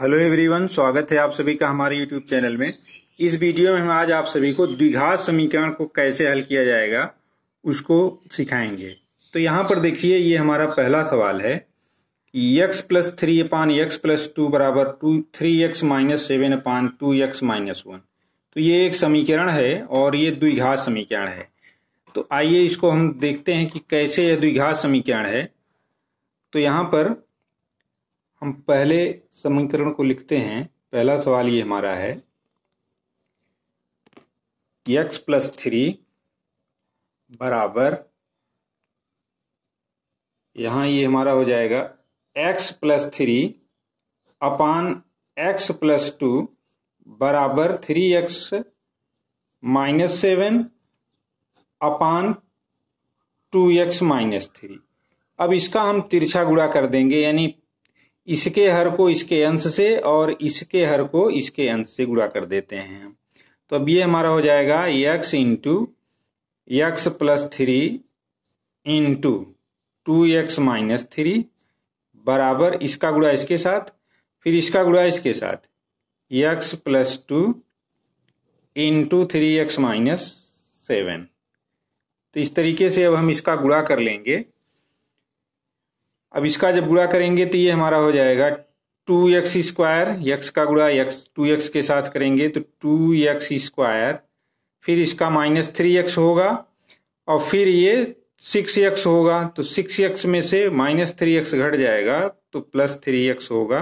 hello everyone स्वागत है आप सभी का हमारे यूट्यूब चैनल में इस वीडियो में हम आज आप सभी को द्विघात समीकरण को कैसे हल किया जाएगा उसको सिखाएंगे तो यहाँ पर देखिए ये हमारा पहला सवाल है x plus three upon x plus two बराबर two three x minus seven upon two x minus one तो ये एक समीकरण है और ये द्विघात समीकरण है तो आइए इसको हम देखते हैं कि कैसे यह द्विघात समीकरण है तो यहाँ पर हम पहले समीकरण को लिखते हैं पहला सवाल ये हमारा है एक्स प्लस थ्री बराबर यहां ये हमारा हो जाएगा x plus three upon x plus two बराबर three x minus seven upon two x minus three अब इसका हम तिरछा गुड़ा कर देंगे यानी इसके हर को इसके अंश से और इसके हर को इसके अंश से गुणा कर देते हैं तो अब ये हमारा हो जाएगा x into x plus three into two x minus three बराबर इसका गुड़ा इसके साथ फिर इसका गुड़ा इसके साथ x plus two into three x minus seven तो इस तरीके से अब हम इसका गुड़ा कर लेंगे अब इसका जब गुड़ा करेंगे तो ये हमारा हो जाएगा टू एक्स स्क्वायर यक्स का गुड़ा यक्स टू एक्स के साथ करेंगे तो टू एक्स स्क्वायर फिर इसका माइनस थ्री एक्स होगा और फिर ये सिक्स एक्स होगा तो सिक्स एक्स में से माइनस थ्री एक्स घट जाएगा तो प्लस थ्री एक्स होगा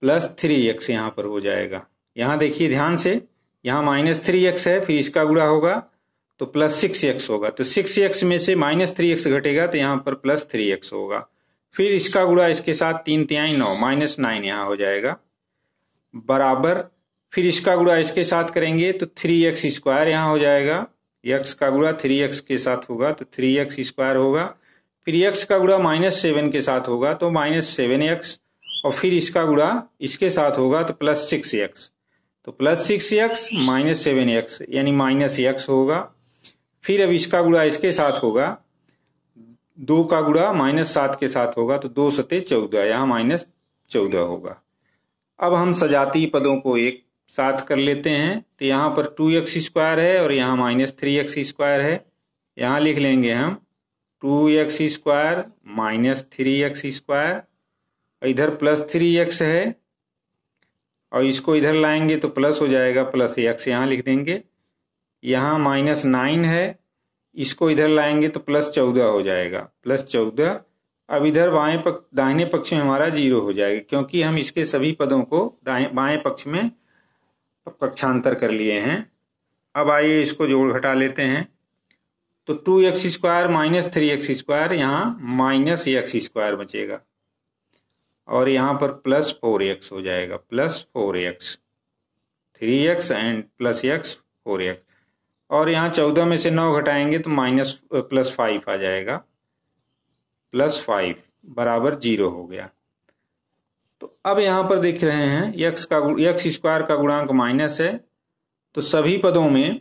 प्लस थ्री एक्स यहाँ पर हो जाएगा यहाँ देखिए ध्यान से यहाँ माइनस थ्री एक्स है फिर इसका गुड़ा होगा तो प्लस सिक्स एक्स होगा तो सिक्स एक्स में से माइनस थ्री एक्स घटेगा तो यहाँ पर प्लस थ्री एक्स होगा फिर इसका गुड़ा इसके साथ तीन तिहाई नौ माइनस नाइन यहाँ हो जाएगा बराबर फिर इसका गुड़ा इसके साथ करेंगे तो थ्री एक्स स्क्वायर यहाँ हो जाएगा एक्स का गुड़ा थ्री एक्स के साथ होगा तो थ्री एक्स स्क्वायर होगा फिर एक्स का गुड़ा माइनस सेवन के साथ होगा तो माइनस सेवन एक्स और फिर इसका गुड़ा इसके साथ होगा तो प्लस सिक्स एक्स तो plus six x minus seven x यानी माइनस एक्स होगा फिर अब इसका गुड़ा इसके साथ होगा दो का गुड़ा माइनस सात के साथ होगा तो दो सते चौदह यहां माइनस चौदह होगा अब हम सजातीय पदों को एक साथ कर लेते हैं तो यहां पर टू एक्स स्क्वायर है और यहां माइनस थ्री एक्स स्क्वायर है यहां लिख लेंगे हम two x square minus three x square इधर प्लस थ्री एक्स है और इसको इधर लाएंगे तो प्लस हो जाएगा प्लस एक्स यहां लिख देंगे यहाँ माइनस नाइन है इसको इधर लाएंगे तो प्लस चौदह हो जाएगा प्लस चौदह अब इधर बाएं पक्ष दाहिने पक्ष में हमारा जीरो हो जाएगा क्योंकि हम इसके सभी पदों को दाएं बाएं पक्ष में पक्षांतर कर लिए हैं अब आइए इसको जोड़ घटा लेते हैं तो two x square minus three x square यहाँ माइनस एक्स स्क्वायर बचेगा और यहाँ पर प्लस फोर एक्स हो जाएगा plus four x three x and plus x four x और यहाँ चौदह में से नौ घटाएंगे तो माइनस प्लस फाइव आ जाएगा प्लस फाइव बराबर जीरो हो गया तो अब यहाँ पर देख रहे हैं यक्स का यक्स स्क्वायर का गुणांक माइनस है तो सभी पदों में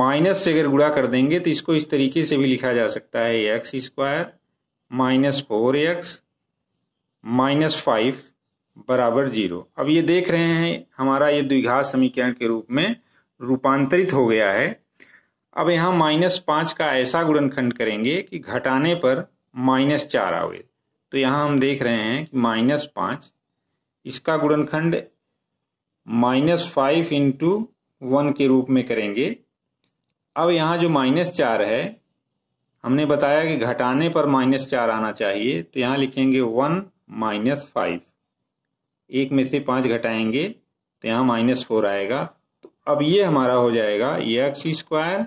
माइनस से अगर गुणा कर देंगे तो इसको इस तरीके से भी लिखा जा सकता है x square minus four x minus five बराबर जीरो अब ये देख रहे हैं हमारा ये द्विघात समीकरण के रूप में रूपांतरित हो गया है अब यहाँ माइनस पाँच का ऐसा गुणनखंड करेंगे कि घटाने पर माइनस चार आवे तो यहाँ हम देख रहे हैं कि माइनस पाँच इसका गुणनखंड माइनस फाइव इंटू वन के रूप में करेंगे अब यहाँ जो माइनस चार है हमने बताया कि घटाने पर माइनस चार आना चाहिए तो यहाँ लिखेंगे वन माइनस फाइव एक में से पाँच घटाएंगे तो यहाँ माइनस फोर आएगा तो अब ये हमारा हो जाएगा एक्स स्क्वायर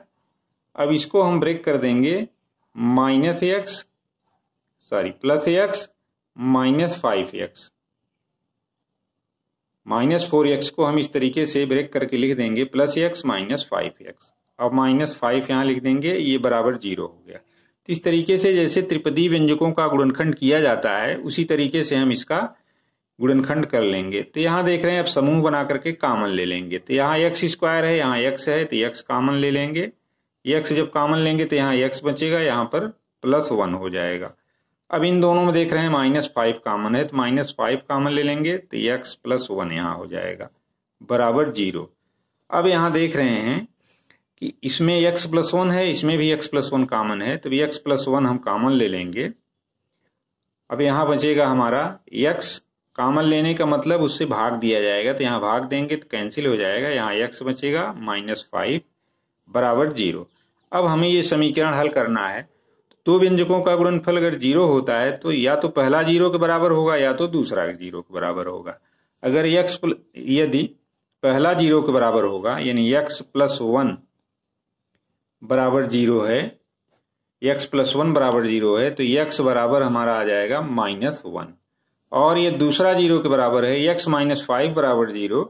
अब इसको हम ब्रेक कर देंगे minus x sorry plus x minus five x minus four x को हम इस तरीके से ब्रेक करके लिख देंगे plus x minus five x अब माइनस फाइव यहां लिख देंगे ये बराबर जीरो हो गया तो इस तरीके से जैसे त्रिपदी व्यंजकों का गुणनखंड किया जाता है उसी तरीके से हम इसका गुणनखंड कर लेंगे तो यहां देख रहे हैं अब समूह बना करके कामन ले लेंगे तो यहां एक्स स्क्वायर है यहां एक्स है तो एक्स कामन ले लेंगे एक्स जब कॉमन लेंगे तो यहाँ एक्स बचेगा यहाँ पर प्लस वन हो जाएगा अब इन दोनों में देख रहे हैं माइनस फाइव कॉमन है तो माइनस फाइव कॉमन ले लेंगे तो यक्स प्लस वन यहाँ हो जाएगा बराबर जीरो अब यहाँ देख रहे हैं कि इसमें एक्स प्लस वन है इसमें भी एक्स प्लस वन कॉमन है तो एक्स प्लस वन हम कॉमन ले लेंगे अब यहाँ बचेगा हमारा यक्स कॉमन लेने का मतलब उससे भाग दिया जाएगा तो यहाँ भाग देंगे तो कैंसिल हो जाएगा यहाँ एक्स बचेगा माइनस फाइव बराबर जीरो अब हमें ये समीकरण हल करना है तो दो व्यंजकों का गुणनफल अगर जीरो होता है तो या तो पहला जीरो के बराबर होगा या तो दूसरा जीरो के बराबर होगा अगर यक्स यदि पहला जीरो के बराबर होगा यानी यक्स प्लस वन बराबर जीरो है यक्स प्लस वन बराबर जीरो है तो यक्स बराबर हमारा आ जाएगा माइनस वन और ये दूसरा जीरो के बराबर है यक्स माइनस फाइव बराबर जीरो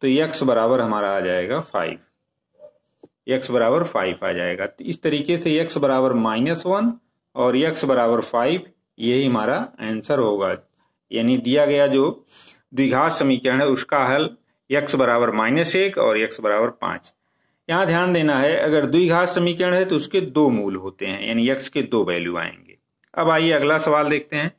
तो यक्स बराबर हमारा आ जाएगा फाइव एक्स बराबर फाइव आ जाएगा तो इस तरीके से एक्स बराबर माइनस वन और एक्स बराबर फाइव यही हमारा आंसर होगा यानी दिया गया जो द्विघात समीकरण है उसका हल एक्स बराबर माइनस एक और एक्स बराबर पांच यहाँ ध्यान देना है अगर द्विघात समीकरण है तो उसके दो मूल होते हैं यानी एक्स के दो वैल्यू आएंगे अब आइए अगला सवाल देखते हैं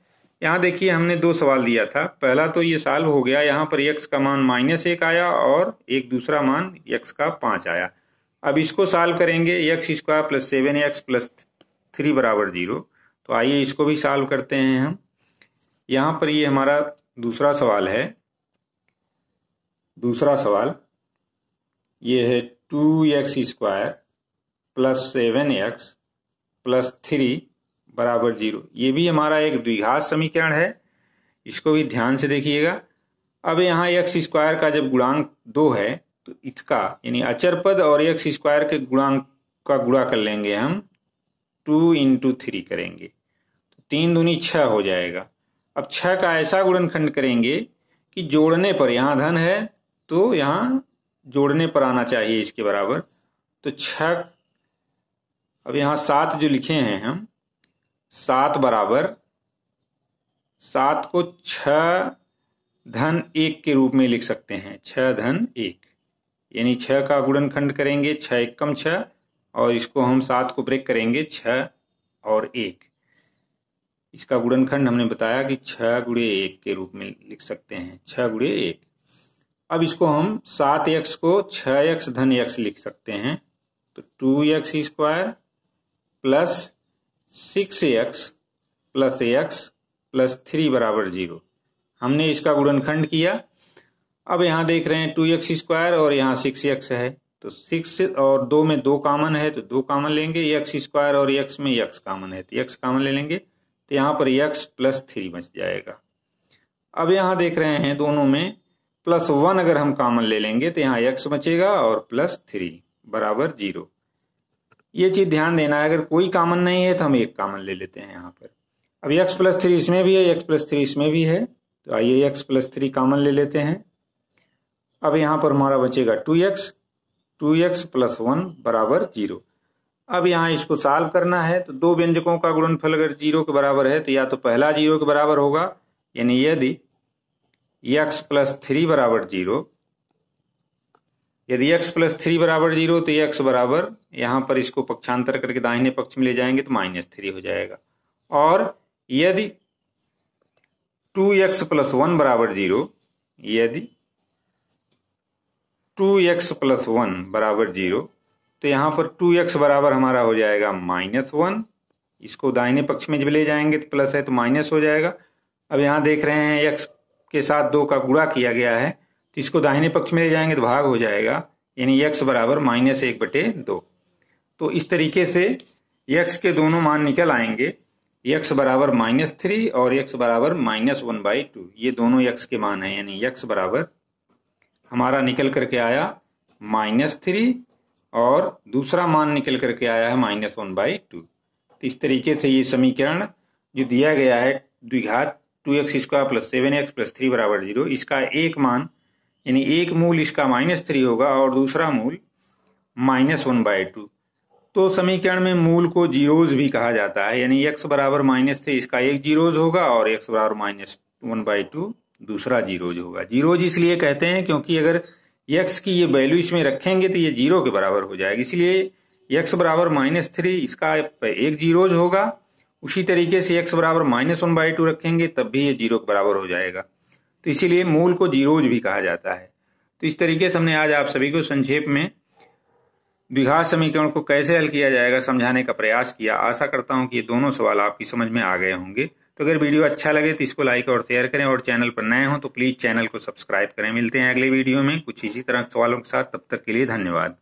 यहां देखिए हमने दो सवाल दिया था पहला तो ये सॉल्व हो गया यहां पर एक्स का मान माइनस एक आया और एक दूसरा मान एक्स का पांच आया अब इसको सॉल्व करेंगे x square plus seven x plus three बराबर जीरो तो आइए इसको भी सॉल्व करते हैं हम यहाँ पर ये हमारा दूसरा सवाल है दूसरा सवाल ये है two x square plus seven x plus three बराबर जीरो ये भी हमारा एक द्विघात समीकरण है इसको भी ध्यान से देखिएगा अब यहाँ एक्स स्क्वायर का जब गुणांक दो है तो इथका यानी अचर पद और एक्स स्क्वायर के गुणांक का गुणा कर लेंगे हम टू इंटू थ्री करेंगे तो तीन दूनी छः हो जाएगा अब छः का ऐसा गुणनखंड करेंगे कि जोड़ने पर यहाँ धन है तो यहाँ जोड़ने पर आना चाहिए इसके बराबर तो छ अब यहाँ सात जो लिखे हैं हम सात बराबर सात को छ धन एक के रूप में लिख सकते हैं छ धन एक यानी छह का गुणनखंड करेंगे छह एकम छह और इसको हम सात को ब्रेक करेंगे छह और एक इसका गुणनखंड हमने बताया कि छह गुड़े एक के रूप में लिख सकते हैं छह गुड़े एक अब इसको हम सात एक्स को छ एक्स धन एक्स लिख सकते हैं तो two x square plus six x plus x plus three बराबर जीरो हमने इसका गुणनखंड किया अब यहाँ देख रहे हैं टू एक्स स्क्वायर और यहाँ सिक्स एक्स है तो सिक्स और दो में दो कामन है तो दो कामन लेंगे एक्स स्क्वायर और एक्स में एक्स कामन है तो एक्स कामन ले लेंगे तो यहाँ पर एक्स प्लस थ्री बच जाएगा अब यहाँ देख रहे हैं दोनों में प्लस वन अगर हम कामन ले लेंगे तो यहाँ एक्स बचेगा और प्लस थ्री बराबर जीरो ये चीज ध्यान देना है अगर कोई कामन नहीं है तो हम एक कामन ले लेते हैं यहाँ पर अब एक्स प्लस थ्री इसमें भी है एक्स प्लस थ्री इसमें भी है तो आइए एक्स प्लस थ्री कामन ले लेते हैं अब यहां पर हमारा बचेगा two x two x plus one बराबर जीरो अब यहाँ इसको साल्व करना है तो दो व्यंजकों का गुणनफल अगर जीरो के बराबर है तो या तो पहला जीरो के बराबर होगा यानी यदि एक्स प्लस थ्री बराबर जीरो यदि x प्लस थ्री बराबर जीरो तो x बराबर यहाँ पर इसको पक्षांतर करके दाहिने पक्ष में ले जाएंगे तो माइनस थ्री हो जाएगा और यदि टू एक्स प्लस वन बराबर जीरो यदि टू एक्स प्लस वन बराबर जीरो तो यहाँ पर टू एक्स बराबर हमारा हो जाएगा माइनस वन इसको दाहिने पक्ष में जब ले जाएंगे तो प्लस है तो माइनस हो जाएगा अब यहाँ देख रहे हैं एक्स के साथ दो का गुड़ा किया गया है तो इसको दाहिने पक्ष में ले जाएंगे तो भाग हो जाएगा यानी एक्स बराबर माइनस एक बटे दो तो इस तरीके से एक्स के दोनों मान निकल आएंगे एक्स बराबर माइनस थ्री और एक्स बराबर माइनस वन बाई टू ये दोनों एक्स के मान है यानी एक्स बराबर हमारा निकल करके आया माइनस थ्री और दूसरा मान निकल करके आया है माइनस वन बाई टू तो इस तरीके से ये समीकरण जो दिया गया है द्विघात two x square plus seven x plus three बराबर जीरो इसका एक मान यानी एक मूल इसका माइनस थ्री होगा और दूसरा मूल माइनस वन बाई टू तो समीकरण में मूल को जीरोज भी कहा जाता है यानी एक्स बराबर माइनस थ्री इसका एक जीरोज होगा और एक्स बराबर माइनस वन बाई टू दूसरा जीरोज होगा जीरोज इसलिए कहते हैं क्योंकि अगर यक्स की ये वैल्यू इसमें रखेंगे तो ये जीरो के बराबर हो जाएगी इसलिए यक्स बराबर माइनस थ्री इसका एक जीरोज होगा उसी तरीके से एक्स बराबर माइनस वन बाई टू रखेंगे तब भी ये जीरो के बराबर हो जाएगा तो इसीलिए मूल को जीरोज भी कहा जाता है तो इस तरीके से हमने आज आप सभी को संक्षेप में द्विघात समीकरण को कैसे हल किया जाएगा समझाने का प्रयास किया आशा करता हूं कि ये दोनों सवाल आपकी समझ में आ गए होंगे तो अगर वीडियो अच्छा लगे तो इसको लाइक और शेयर करें और चैनल पर नए हों तो प्लीज़ चैनल को सब्सक्राइब करें मिलते हैं अगले वीडियो में कुछ इसी तरह के सवालों के साथ तब तक के लिए धन्यवाद